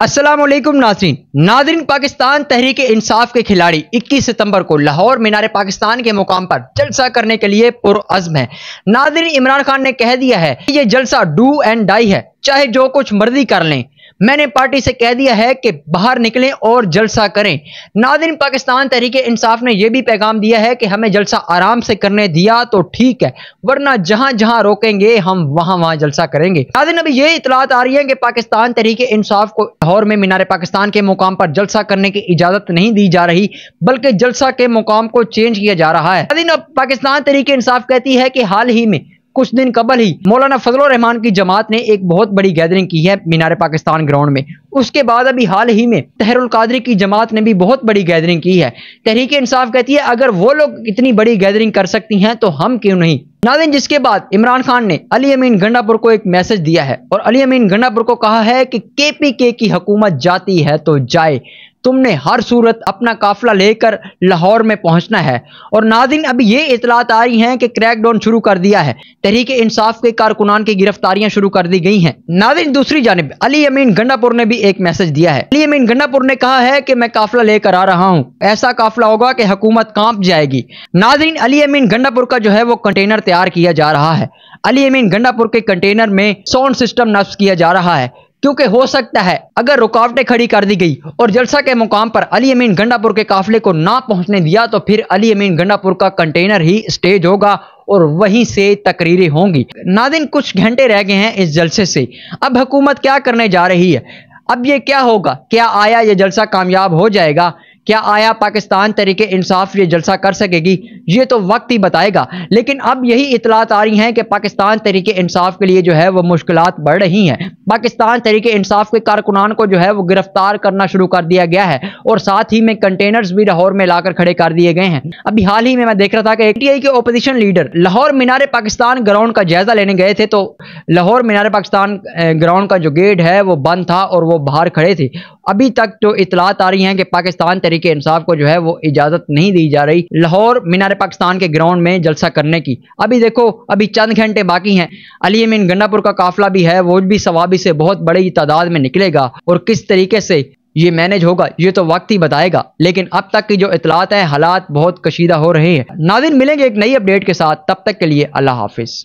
असलम नाजरीन नाजरीन पाकिस्तान तहरीक इंसाफ के खिलाड़ी 21 सितंबर को लाहौर मीनार पाकिस्तान के मुकाम पर जलसा करने के लिए पुरज़म है नाजरीन इमरान खान ने कह दिया है कि ये जलसा डू एंड डाई है चाहे जो कुछ मर्जी कर लें मैंने पार्टी से कह दिया है कि बाहर निकलें और जलसा करें नादिन पाकिस्तान तहरीक इंसाफ ने यह भी पैगाम दिया है कि हमें जलसा आराम से करने दिया तो ठीक है वरना जहां जहां रोकेंगे हम वहां वहां जलसा करेंगे नादिन अभी ये इतलात आ रही है कि पाकिस्तान तहरीक इंसाफ को लाहौर में मीनार पाकिस्तान के मुकाम पर जलसा करने की इजाजत नहीं दी जा रही बल्कि जलसा के मुकाम को चेंज किया जा रहा है नादिन अब पाकिस्तान तहरीक इंसाफ कहती है कि हाल ही में कुछ दिन कबल ही मौलाना फजल रहमान की जमात ने एक बहुत बड़ी गैदरिंग की है मीनार पाकिस्तान ग्राउंड में उसके बाद अभी हाल ही में तहरुल कादरी की जमात ने भी बहुत बड़ी गैदरिंग की है तहरीक इंसाफ कहती है अगर वो लोग इतनी बड़ी गैदरिंग कर सकती हैं तो हम क्यों नहीं नादिन जिसके बाद इमरान खान ने अली अमीन गंडापुर को एक मैसेज दिया है और अली अमीन गंडापुर को कहा है कि के पी के की हुकूमत जाती है तो जाए तुमने हर सूरत अपना काफिला लेकर लाहौर में पहुंचना है और नाजिन अभी ये इतलात आ रही हैं कि क्रैकडाउन शुरू कर दिया है तहरीक इंसाफ के कारकुनान की गिरफ्तारियां शुरू कर दी गई हैं नाजिन दूसरी जानब अली अमीन गंडापुर ने भी एक मैसेज दिया है अली अमीन गंडापुर ने कहा है कि मैं काफिला लेकर आ रहा हूँ ऐसा काफिला होगा कि हुकूमत कांप जाएगी नाजरीन अली अमीन गंडापुर का जो है वो कंटेनर तैयार किया जा रहा है अली अमीन गंडापुर के कंटेनर में साउंड सिस्टम नफ्स किया जा रहा है क्योंकि हो सकता है अगर रुकावटें खड़ी कर दी गई और जलसा के मुकाम पर अली अमीन गंडापुर के काफिले को ना पहुंचने दिया तो फिर अली अमीन गंडापुर का कंटेनर ही स्टेज होगा और वहीं से तकरीरें होंगी नादिन कुछ घंटे रह गए हैं इस जलसे से अब हुकूमत क्या करने जा रही है अब ये क्या होगा क्या आया ये जलसा कामयाब हो जाएगा क्या आया पाकिस्तान तरीके इंसाफ ये जलसा कर सकेगी ये तो वक्त ही बताएगा लेकिन अब यही इतलात आ रही हैं कि पाकिस्तान तरीके इंसाफ के लिए जो है वो मुश्किल बढ़ रही हैं पाकिस्तान तरीके इंसाफ के कारकुनान को जो है वो गिरफ्तार करना शुरू कर दिया गया है और साथ ही में कंटेनर्स भी लाहौर में लाकर खड़े कर दिए गए हैं अभी हाल ही में मैं देख रहा था कि एटीआई के ओपोजिशन लीडर लाहौर मीनारे पाकिस्तान ग्राउंड का जायजा लेने गए थे तो लाहौर मीनार पाकिस्तान ग्राउंड का जो गेट है वो बंद था और वो बाहर खड़े थे अभी तक जो तो इतलात आ रही है कि पाकिस्तान तरीके इंसाफ को जो है वो इजाज़त नहीं दी जा रही लाहौर मीनार पाकिस्तान के ग्राउंड में जलसा करने की अभी देखो अभी चंद घंटे बाकी हैं अली अमीन गन्नापुर का काफिला भी है वो भी सवाब भी से बहुत बड़ी तादाद में निकलेगा और किस तरीके से ये मैनेज होगा ये तो वक्त ही बताएगा लेकिन अब तक की जो इतलात है हालात बहुत कशीदा हो रहे हैं नादिन मिलेंगे एक नई अपडेट के साथ तब तक के लिए अल्लाह हाफिज़